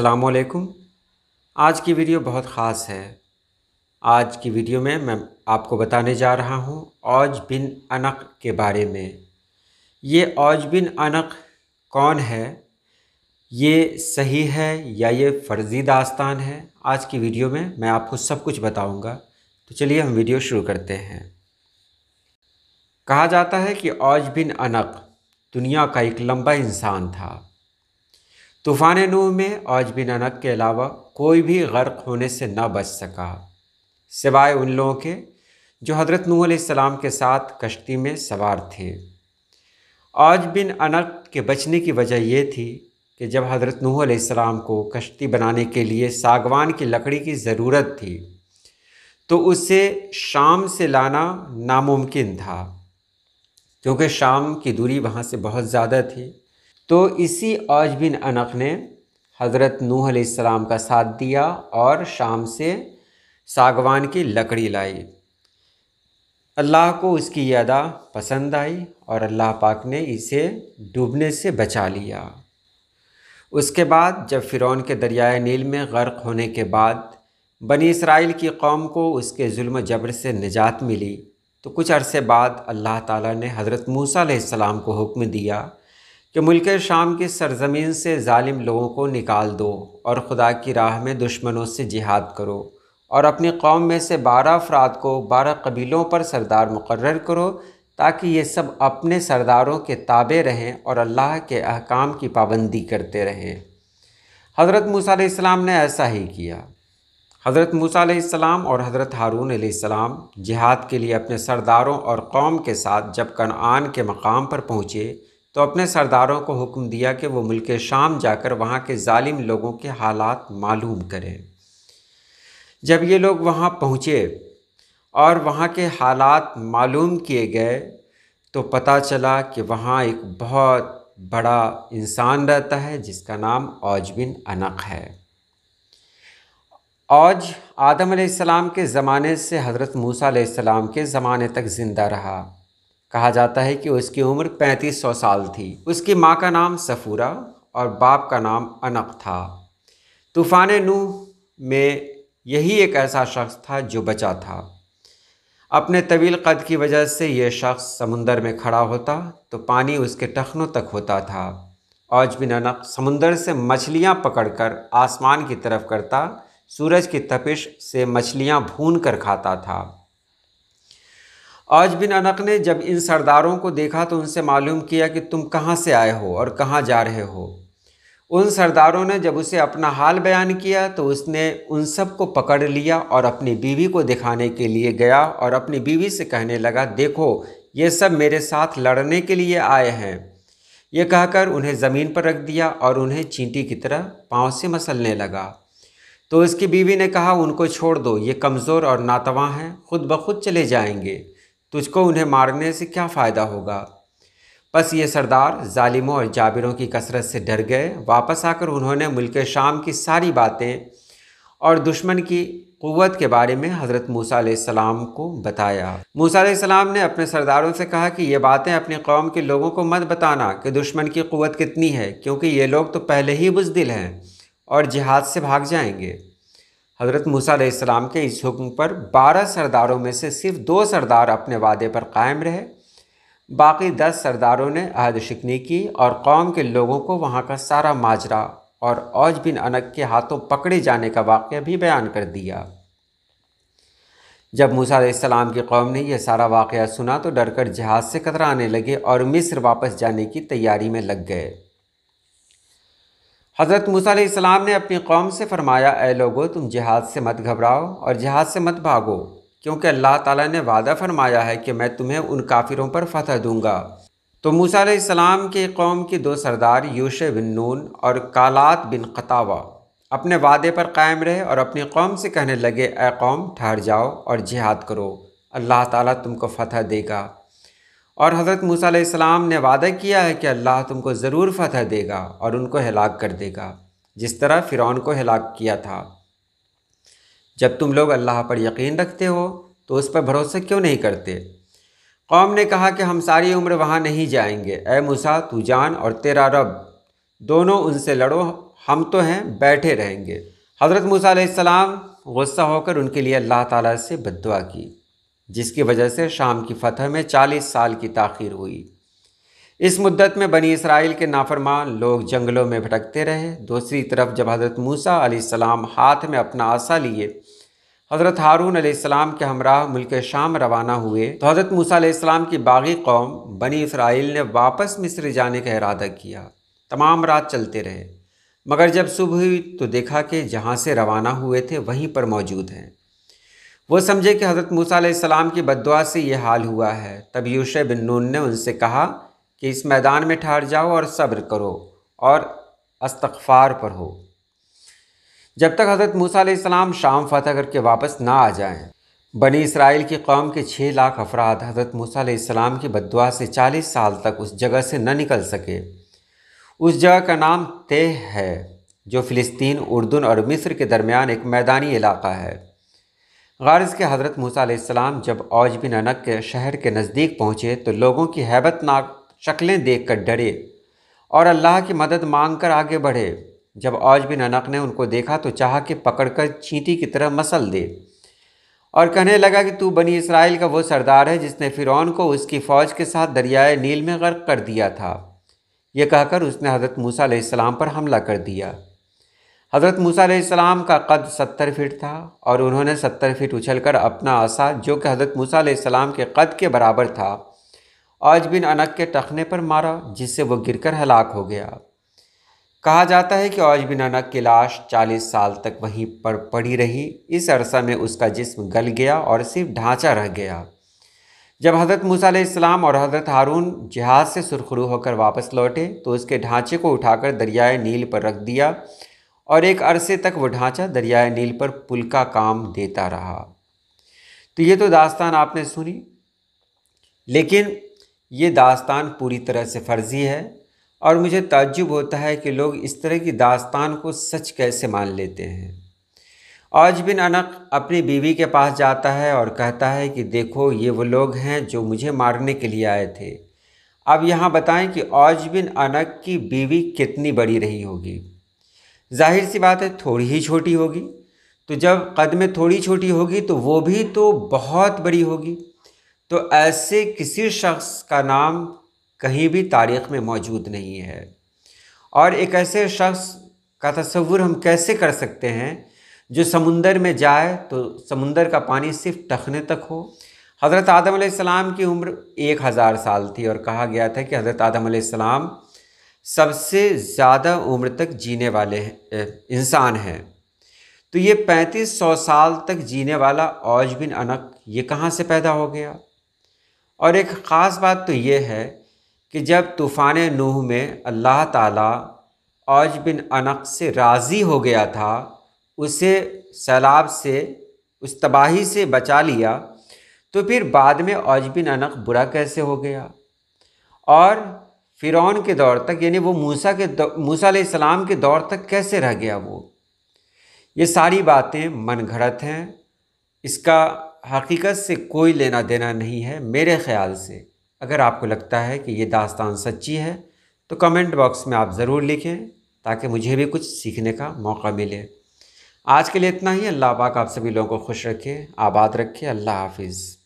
वालेकुम आज की वीडियो बहुत ख़ास है आज की वीडियो में मैं आपको बताने जा रहा हूँ औज बिन अनक के बारे में ये औज बिन अनक कौन है ये सही है या ये फ़र्ज़ी दास्तान है आज की वीडियो में मैं आपको सब कुछ बताऊंगा तो चलिए हम वीडियो शुरू करते हैं कहा जाता है कि औज बिन अनक दुनिया का एक लंबा इंसान था तूफ़ान नू में आज बिन अनक के अलावा कोई भी गर्क होने से ना बच सका सिवाय उन लोगों के जो हज़रत नू सलाम के साथ कश्ती में सवार थे आज बिन अनक के बचने की वजह यह थी कि जब हज़रत नू सलाम को कश्ती बनाने के लिए सागवान की लकड़ी की ज़रूरत थी तो उसे शाम से लाना नामुमकिन था क्योंकि शाम की दूरी वहाँ से बहुत ज़्यादा थी तो इसी औज बिन अनक ने हज़रत नूह अलैहिस्सलाम का साथ दिया और शाम से सागवान की लकड़ी लाई अल्लाह को उसकी अदा पसंद आई और अल्लाह पाक ने इसे डूबने से बचा लिया उसके बाद जब फ़िरौन के दरियाए नील में गर्क होने के बाद बनी इसराइल की कौम को उसके जुल्म जबर से निजात मिली तो कुछ अरसे बाद अल्लाह ताला ने हज़रत मूसा सलाम को हुक्म दिया कि मुल्क शाम की सरजमीन से ालिम लोगों को निकाल दो और खुदा की राह में दुश्मनों से जिहाद करो और अपनी कौम में से बारह अफराद को बारह कबीलों पर सरदार मुकर करो ताकि ये सब अपने सरदारों के ताबे रहें और अल्लाह के अहकाम की पाबंदी करते रहें हज़रत मूसा ने ऐसा ही किया हज़रत मूसा और हज़रत हारून जिहाद के लिए अपने सरदारों और कौम के साथ जब कनान के मकाम पर पहुँचे तो अपने सरदारों को हुक्म दिया कि वो मुल्क शाम जाकर वहाँ के ालिम लोगों के हालात मालूम करें जब ये लोग वहाँ पहुँचे और वहाँ के हालात मालूम किए गए तो पता चला कि वहाँ एक बहुत बड़ा इंसान रहता है जिसका नाम औज बिन अनक है औज आदम के ज़माने से हज़रत मूसा के ज़माने तक ज़िंदा रहा कहा जाता है कि उसकी उम्र 3500 साल थी उसकी माँ का नाम सफूरा और बाप का नाम अनक था तूफ़ान नूह में यही एक ऐसा शख्स था जो बचा था अपने तवील कद की वजह से यह शख्स समुंदर में खड़ा होता तो पानी उसके टखनों तक होता था औज बिन अनक समुंदर से मछलियाँ पकड़कर आसमान की तरफ करता सूरज की तपिश से मछलियाँ भून कर खाता था आज बिन अनक ने जब इन सरदारों को देखा तो उनसे मालूम किया कि तुम कहाँ से आए हो और कहाँ जा रहे हो उन सरदारों ने जब उसे अपना हाल बयान किया तो उसने उन सब को पकड़ लिया और अपनी बीवी को दिखाने के लिए गया और अपनी बीवी से कहने लगा देखो ये सब मेरे साथ लड़ने के लिए आए हैं ये कहकर उन्हें ज़मीन पर रख दिया और उन्हें चींटी की तरह पाँव से मसलने लगा तो उसकी बीवी ने कहा उनको छोड़ दो ये कमज़ोर और नातवा हैं खुद ब खुद चले जाएंगे तुझको उन्हें मारने से क्या फ़ायदा होगा बस ये सरदार ालिमों और जाबिरों की कसरत से डर गए वापस आकर उन्होंने मुल्क शाम की सारी बातें और दुश्मन की क़वत के बारे में हज़रत मूसा सलाम को बताया मूसा सलाम ने अपने सरदारों से कहा कि ये बातें अपनी कौम के लोगों को मत बताना कि दुश्मन की क़वत कितनी है क्योंकि ये लोग तो पहले ही बुजदिल हैं और जिहाद से भाग जाएंगे हज़रत मूसा मूसम के इस हुक्म पर बारह सरदारों में से सिर्फ दो सरदार अपने वादे पर कायम रहे बाकी दस सरदारों ने अहद शिकनी की और कौम के लोगों को वहाँ का सारा माजरा और औज बिन अनक के हाथों पकड़े जाने का वाक़ भी बयान कर दिया जब मूसा मूसम की कौम ने यह सारा वाक़ सुना तो डरकर जहाज़ से कतराने लगे और मिस्र वापस जाने की तैयारी में लग गए हज़रत मूसा ने अपनी कौम से फरमाया ए लोगो तुम जिहाद से मत घबराओ और जिहाद से मत भागो क्योंकि अल्लाह ताला ने वादा फरमाया है कि मैं तुम्हें उन काफिरों पर फतह दूंगा तो मूसा के कौम के दो सरदार यूश बिन नून और कालात बिन कतावा अपने वादे पर कायम रहे और अपनी कौम से कहने लगे ए कौम ठहर जाओ और जिहाद करो अल्लाह ताला तुमको फतह देगा और हज़रत मूसा मूसम ने वादा किया है कि अल्लाह तुमको ज़रूर फतह देगा और उनको हलाक कर देगा जिस तरह फ़िरौन को हलाक किया था जब तुम लोग अल्लाह पर यकीन रखते हो तो उस पर भरोसा क्यों नहीं करते कौम ने कहा कि हम सारी उम्र वहाँ नहीं जाएंगे ए मूसा तू जान और तेरा रब दोनों उनसे लड़ो हम तो हैं बैठे रहेंगे हज़रत मूसा गुस्सा होकर उनके लिए अल्लाह ताला से बदुआ की जिसकी वजह से शाम की फतह में 40 साल की ताखीर हुई इस मुद्दत में बनी इसराइल के नाफरमान लोग जंगलों में भटकते रहे दूसरी तरफ जब हज़रत मूसा आसमाम हाथ में अपना आसा लिए हज़रत हारून आसमाम के हमराह मुल्क शाम रवाना हुए तो हज़रत मूसा आसमाम की बागी कौम बनी इसराइल ने वापस मिस्र जाने का इरादा किया तमाम रात चलते रहे मगर जब सुबह हुई तो देखा कि जहाँ से रवाना हुए थे वहीं पर मौजूद हैं वो समझे कि हज़रत मूसा सलाम की बदवा से ये हाल हुआ है तब यूश बिन नून ने उनसे कहा कि इस मैदान में ठहर जाओ और सब्र करो और अस्तफ़ार पर हो जब तक हज़रत मूसा सलाम शाम फतह करके वापस ना आ जाएं बनी इसराइल की कौम के छः लाख अफराद हज़रत मूसा सलाम की बदवा से चालीस साल तक उस जगह से न निकल सके उस जगह का नाम तेह है जो फ़िलिस्तीन उर्दन और मिस्र के दरमियान एक मैदानी इलाका है गारज के हज़रत मूसम जब औज बिन अनक के शहर के नज़दीक पहुँचे तो लोगों की हैबतनाक शक्लें देख कर डरे और अल्लाह की मदद मांग कर आगे बढ़े जब औज बिन अनक ने उनको देखा तो चाह कि पकड़ कर चींटी की तरह मसल दे और कहने लगा कि तू बनी इसराइल का वो सरदार है जिसने फ़िरौन को उसकी फ़ौज के साथ दरियाए नील में गर्क कर दिया था यह कहकर उसने हज़रत मूसा पर हमला कर दिया हज़रत मूसा का कद सत्तर फीट था और उन्होंने सत्तर फीट उछलकर अपना आसा जो कि हज़रत मूसा के कद के बराबर था आज बिन अनक के टखने पर मारा जिससे वो गिरकर हलाक हो गया कहा जाता है कि आज बिन अनक की लाश चालीस साल तक वहीं पर पड़ी रही इस अरसा में उसका जिस्म गल गया और सिर्फ ढांचा रह गया जब हज़रत मूसा और हज़रत हारून जहाज़ से सुरखरू होकर वापस लौटे तो उसके ढांचे को उठाकर दरियाए नील पर रख दिया और एक अरसे तक वह ढांचा दरियाए नील पर पुल का काम देता रहा तो ये तो दास्तान आपने सुनी लेकिन ये दास्तान पूरी तरह से फर्जी है और मुझे ताज्जुब होता है कि लोग इस तरह की दास्तान को सच कैसे मान लेते हैं आज बिन अनक अपनी बीवी के पास जाता है और कहता है कि देखो ये वो लोग हैं जो मुझे मारने के लिए आए थे अब यहाँ बताएं कि आज बिन अनक की बीवी कितनी बड़ी रही होगी जाहिर सी बात है थोड़ी ही छोटी होगी तो जब कद में थोड़ी छोटी होगी तो वो भी तो बहुत बड़ी होगी तो ऐसे किसी शख्स का नाम कहीं भी तारीख़ में मौजूद नहीं है और एक ऐसे शख्स का तस्वुर हम कैसे कर सकते हैं जो समुंदर में जाए तो समुंदर का पानी सिर्फ टखने तक हो हज़रत आदम सलाम की उम्र एक हज़ार साल थी और कहा गया था कि हज़रत आदम सलाम सबसे ज़्यादा उम्र तक जीने वाले इंसान हैं तो ये पैंतीस सौ साल तक जीने वाला औज बिन अनक ये कहाँ से पैदा हो गया और एक ख़ास बात तो ये है कि जब तूफ़ान नूह में अल्लाह ताला औज बिन अनक से राज़ी हो गया था उसे सैलाब से उस तबाही से बचा लिया तो फिर बाद में औज बिन अनक बुरा कैसे हो गया और फ़िरौन के दौर तक यानी वो मूसा के मूसा सलाम के दौर तक कैसे रह गया वो ये सारी बातें मन घड़त हैं इसका हकीकत से कोई लेना देना नहीं है मेरे ख्याल से अगर आपको लगता है कि ये दास्तान सच्ची है तो कमेंट बॉक्स में आप ज़रूर लिखें ताकि मुझे भी कुछ सीखने का मौका मिले आज के लिए इतना ही अल्लाह पाक आप सभी लोगों को खुश रखे आबाद रखे अल्लाह हाफिज़